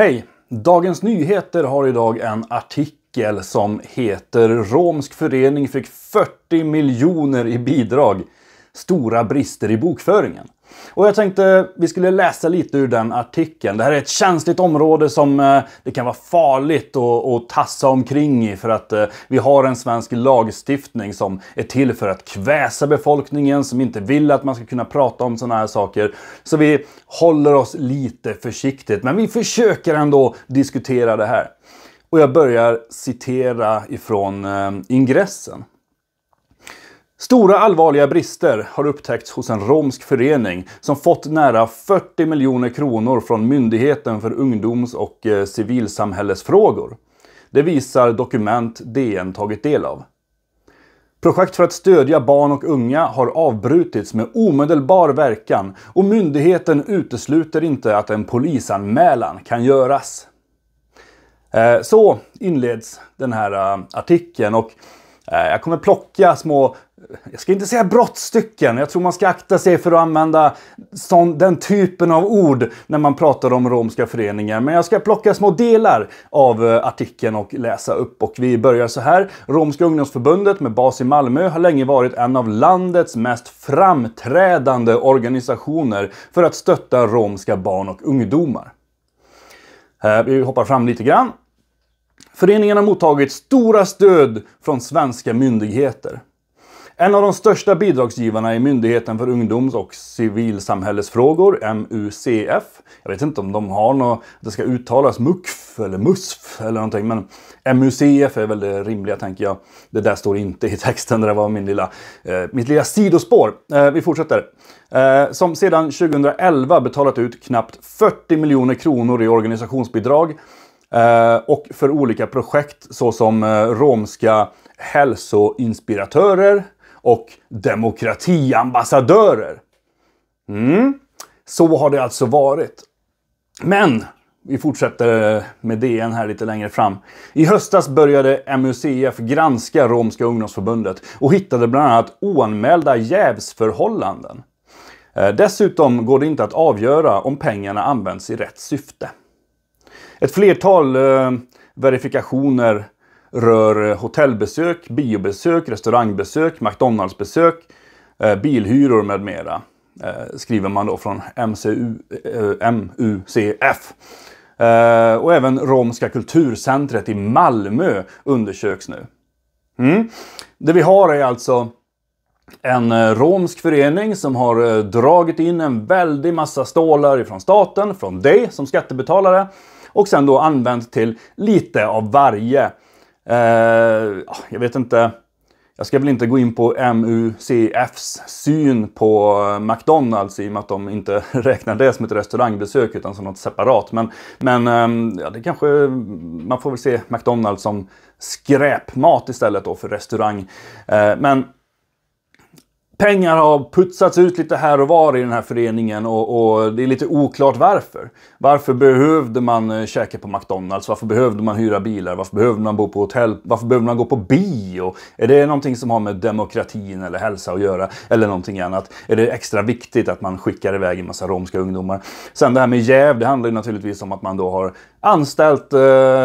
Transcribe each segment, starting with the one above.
Hej! Dagens Nyheter har idag en artikel som heter “Romsk förening fick 40 miljoner i bidrag. Stora brister i bokföringen”. Och jag tänkte vi skulle läsa lite ur den artikeln. Det här är ett känsligt område som eh, det kan vara farligt att, att tassa omkring i för att eh, vi har en svensk lagstiftning som är till för att kväsa befolkningen som inte vill att man ska kunna prata om sådana här saker. Så vi håller oss lite försiktigt men vi försöker ändå diskutera det här. Och jag börjar citera ifrån eh, ingressen. Stora allvarliga brister har upptäckts hos en romsk förening som fått nära 40 miljoner kronor från Myndigheten för ungdoms och eh, civilsamhällesfrågor. Det visar dokument DN tagit del av. Projekt för att stödja barn och unga har avbrutits med omedelbar verkan och myndigheten utesluter inte att en polisanmälan kan göras. Eh, så inleds den här eh, artikeln och jag kommer plocka små jag ska inte säga brottstycken, jag tror man ska akta sig för att använda sån, den typen av ord när man pratar om romska föreningar. Men jag ska plocka små delar av eh, artikeln och läsa upp. Och vi börjar så här. Romska ungdomsförbundet med bas i Malmö har länge varit en av landets mest framträdande organisationer för att stötta romska barn och ungdomar. Eh, vi hoppar fram lite grann. Föreningen har mottagit stora stöd från svenska myndigheter. En av de största bidragsgivarna är Myndigheten för ungdoms och civilsamhällesfrågor, MUCF. Jag vet inte om de har något, det ska uttalas MUCF eller MUSF eller någonting, men MUCF är väl det rimliga tänker jag. Det där står inte i texten, det där var min lilla, eh, mitt lilla sidospår. Eh, vi fortsätter. Eh, som sedan 2011 betalat ut knappt 40 miljoner kronor i organisationsbidrag eh, och för olika projekt såsom eh, romska hälsoinspiratörer, och demokratiambassadörer. Mm. Så har det alltså varit. Men vi fortsätter med DN här lite längre fram. I höstas började MUCF granska Romska ungdomsförbundet och hittade bland annat oanmälda jävsförhållanden. Eh, dessutom går det inte att avgöra om pengarna används i rätt syfte. Ett flertal eh, verifikationer rör eh, hotellbesök, biobesök, restaurangbesök, McDonaldsbesök, besök eh, bilhyror med mera. Eh, skriver man då från MCU, MUCF. Och även Romska kulturcentret i Malmö undersöks nu. Mm. Det vi har är alltså en romsk förening som har dragit in en väldig massa stålar ifrån staten, från dig som skattebetalare och sen då använt till lite av varje Eh, jag vet inte. Jag ska väl inte gå in på MUCFs syn på eh, McDonalds i och med att de inte räknar det som ett restaurangbesök utan som något separat. Men, men ehm, ja, det kanske, man får väl se McDonalds som skräpmat istället då för restaurang. Eh, men pengar har putsats ut lite här och var i den här föreningen och, och, det är lite oklart varför. Varför behövde man eh, käka på McDonalds? Varför behövde man hyra bilar? Varför behövde man bo på hotell? Varför behövde man gå på bio? Är det någonting som har med demokratin eller hälsa att göra? Eller någonting annat? Är det extra viktigt att man skickar iväg en massa romska ungdomar? Sen det här med jäv, det handlar ju naturligtvis om att man då har anställt eh,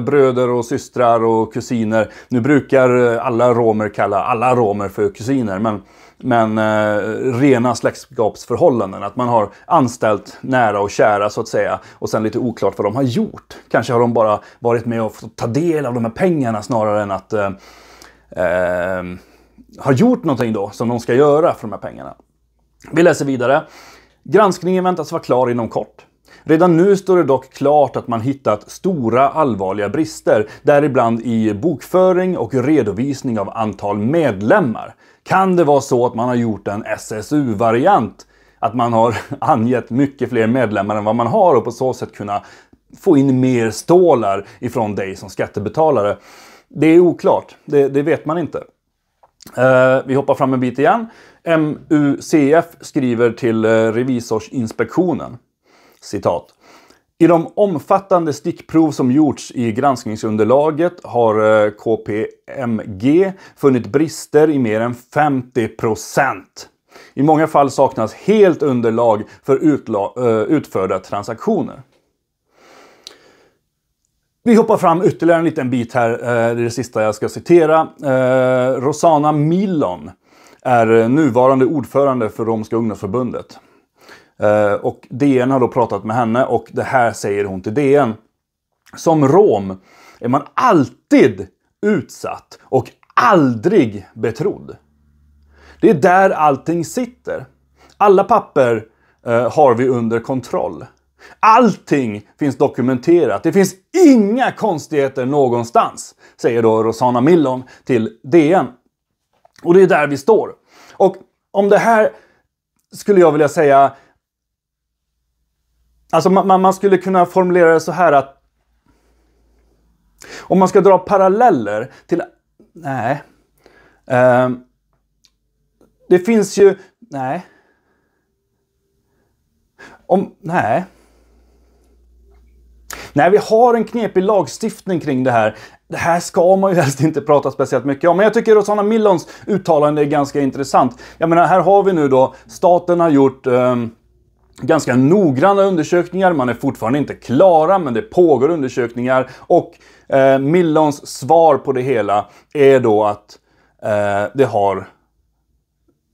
bröder och systrar och kusiner. Nu brukar eh, alla romer kalla alla romer för kusiner, men men eh, rena släktskapsförhållanden. Att man har anställt nära och kära så att säga och sen lite oklart vad de har gjort. Kanske har de bara varit med och fått ta del av de här pengarna snarare än att eh, eh, ha gjort någonting då som de ska göra för de här pengarna. Vi läser vidare. Granskningen väntas vara klar inom kort. Redan nu står det dock klart att man hittat stora allvarliga brister, däribland i bokföring och redovisning av antal medlemmar. Kan det vara så att man har gjort en SSU-variant? Att man har angett mycket fler medlemmar än vad man har och på så sätt kunna få in mer stålar ifrån dig som skattebetalare? Det är oklart, det, det vet man inte. Uh, vi hoppar fram en bit igen. MUCF skriver till uh, Revisorsinspektionen. Citat. I de omfattande stickprov som gjorts i granskningsunderlaget har eh, KPMG funnit brister i mer än 50 I många fall saknas helt underlag för eh, utförda transaktioner. Vi hoppar fram ytterligare en liten bit här, eh, det är det sista jag ska citera. Rosana Milon är nuvarande ordförande för Romska ungdomsförbundet. Eh, och DN har då pratat med henne och det här säger hon till DN. Som rom är man alltid utsatt och aldrig betrodd. Det är där allting sitter. Alla papper eh, har vi under kontroll. Allting finns dokumenterat. Det finns inga konstigheter någonstans, säger då Rosanna Millon till DN. Och det är där vi står. Och om det här skulle jag vilja säga Alltså man, man skulle kunna formulera det så här att om man ska dra paralleller till... Nej. Uh, det finns ju... Nej. Om... Nej. Nej, vi har en knepig lagstiftning kring det här. Det här ska man ju helst inte prata speciellt mycket om. Men jag tycker Rosanna Millons uttalande är ganska intressant. Jag menar, här har vi nu då, staten har gjort um, ganska noggranna undersökningar. Man är fortfarande inte klara, men det pågår undersökningar. Och eh, Millons svar på det hela är då att eh, det har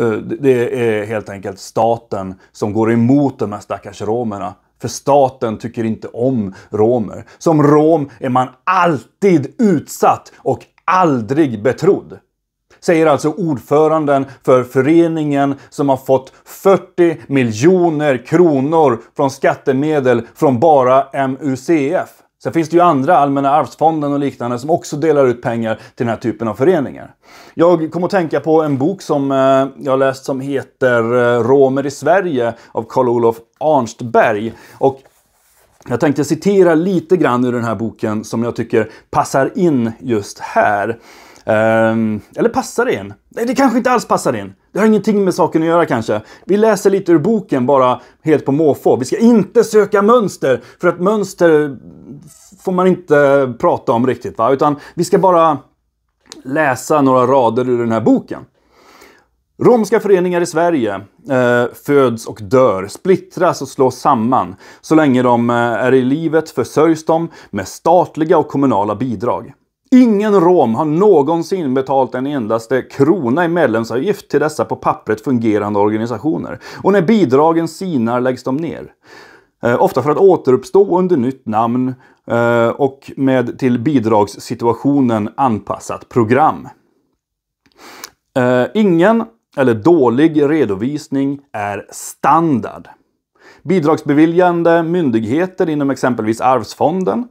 eh, det är helt enkelt staten som går emot de här stackars romerna. För staten tycker inte om romer. Som rom är man alltid utsatt och aldrig betrodd säger alltså ordföranden för föreningen som har fått 40 miljoner kronor från skattemedel från bara MUCF. Sen finns det ju andra, Allmänna arvsfonden och liknande, som också delar ut pengar till den här typen av föreningar. Jag kom att tänka på en bok som eh, jag har läst som heter eh, Romer i Sverige av Karl-Olof Arnstberg. Och jag tänkte citera lite grann ur den här boken som jag tycker passar in just här. Um, eller passar det in? Nej, det kanske inte alls passar in. Det har ingenting med saken att göra kanske. Vi läser lite ur boken bara helt på måfå. Vi ska inte söka mönster, för att mönster får man inte prata om riktigt. Va? Utan vi ska bara läsa några rader ur den här boken. Romska föreningar i Sverige eh, föds och dör, splittras och slås samman. Så länge de eh, är i livet försörjs de med statliga och kommunala bidrag. Ingen rom har någonsin betalat en endaste krona i medlemsavgift till dessa på pappret fungerande organisationer. Och när bidragen sinar läggs de ner. Eh, ofta för att återuppstå under nytt namn eh, och med till bidragssituationen anpassat program. Eh, ingen eller dålig redovisning är standard. Bidragsbeviljande myndigheter inom exempelvis Arvsfonden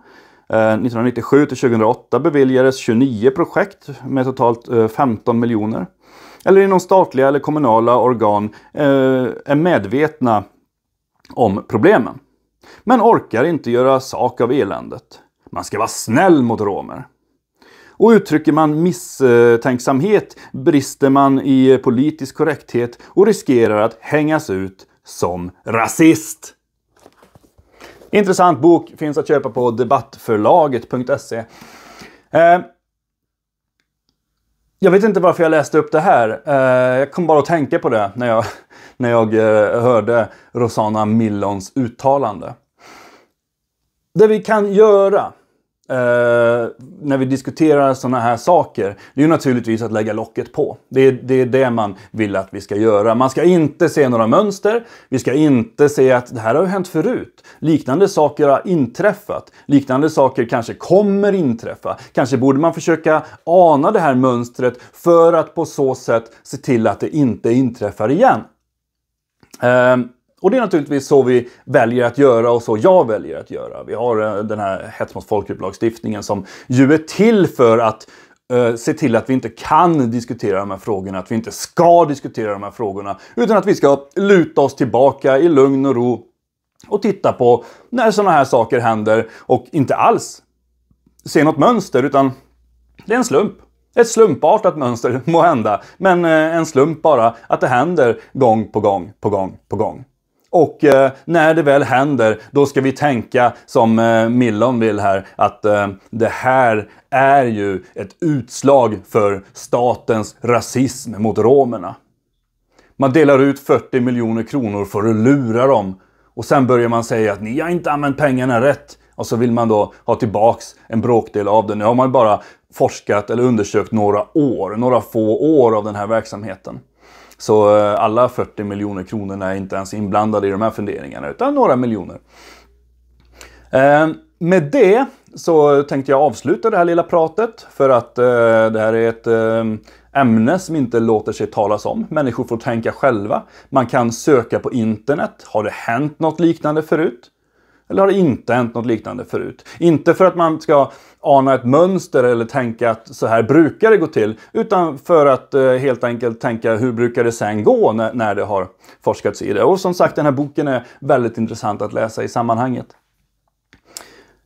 1997 eh, till 2008 beviljades 29 projekt med totalt 15 eh, miljoner. Eller inom statliga eller kommunala organ eh, är medvetna om problemen. Men orkar inte göra sak av eländet. Man ska vara snäll mot romer. Och uttrycker man misstänksamhet brister man i politisk korrekthet och riskerar att hängas ut som rasist. Intressant bok, finns att köpa på debattförlaget.se. Eh, jag vet inte varför jag läste upp det här. Eh, jag kom bara att tänka på det när jag, när jag eh, hörde Rosanna Millons uttalande. Det vi kan göra eh, när vi diskuterar sådana här saker, det är ju naturligtvis att lägga locket på. Det är, det är det man vill att vi ska göra. Man ska inte se några mönster. Vi ska inte se att det här har ju hänt förut. Liknande saker har inträffat. Liknande saker kanske kommer inträffa. Kanske borde man försöka ana det här mönstret för att på så sätt se till att det inte inträffar igen. Eh, och det är naturligtvis så vi väljer att göra och så jag väljer att göra. Vi har eh, den här hets mot folkgrupp-lagstiftningen som ju är till för att eh, se till att vi inte kan diskutera de här frågorna, att vi inte ska diskutera de här frågorna. Utan att vi ska luta oss tillbaka i lugn och ro och titta på när sådana här saker händer och inte alls se något mönster utan det är en slump. Ett slumpartat mönster må hända, men eh, en slump bara att det händer gång på gång på gång på gång. Och eh, när det väl händer, då ska vi tänka som eh, Millon vill här, att eh, det här är ju ett utslag för statens rasism mot romerna. Man delar ut 40 miljoner kronor för att lura dem. Och sen börjar man säga att ni har inte använt pengarna rätt. Och så vill man då ha tillbaks en bråkdel av det. Nu har man bara forskat eller undersökt några år, några få år av den här verksamheten. Så eh, alla 40 miljoner kronorna är inte ens inblandade i de här funderingarna, utan några miljoner. Eh, med det så tänkte jag avsluta det här lilla pratet för att eh, det här är ett ämne som inte låter sig talas om. Människor får tänka själva. Man kan söka på internet. Har det hänt något liknande förut? Eller har det inte hänt något liknande förut? Inte för att man ska ana ett mönster eller tänka att så här brukar det gå till. Utan för att eh, helt enkelt tänka hur brukar det sen gå när, när det har forskats i det. Och som sagt, den här boken är väldigt intressant att läsa i sammanhanget.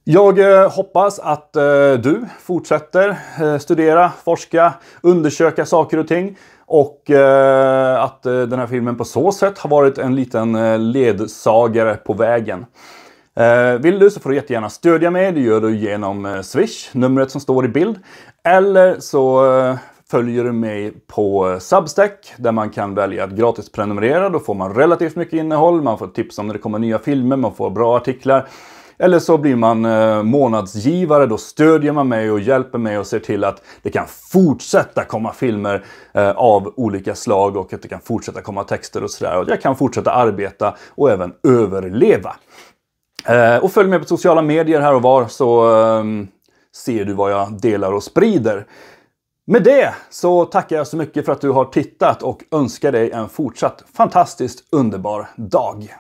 Jag eh, hoppas att eh, du fortsätter eh, studera, forska, undersöka saker och ting. Och att den här filmen på så sätt har varit en liten ledsagare på vägen. Eh, vill du så får du jättegärna stödja mig. Det gör du genom eh, Swish, numret som står i bild. Eller så eh, följer du mig på Substack där man kan välja att gratis prenumerera. Då får man relativt mycket innehåll, man får tips om när det kommer nya filmer, man får bra artiklar. Eller så blir man månadsgivare, då stödjer man mig och hjälper mig och ser till att det kan fortsätta komma filmer av olika slag och att det kan fortsätta komma texter och sådär. Och jag kan fortsätta arbeta och även överleva. Eh, och följ med på sociala medier här och var så ehm, ser du vad jag delar och sprider. Med det så tackar jag så mycket för att du har tittat och önskar dig en fortsatt fantastiskt underbar dag.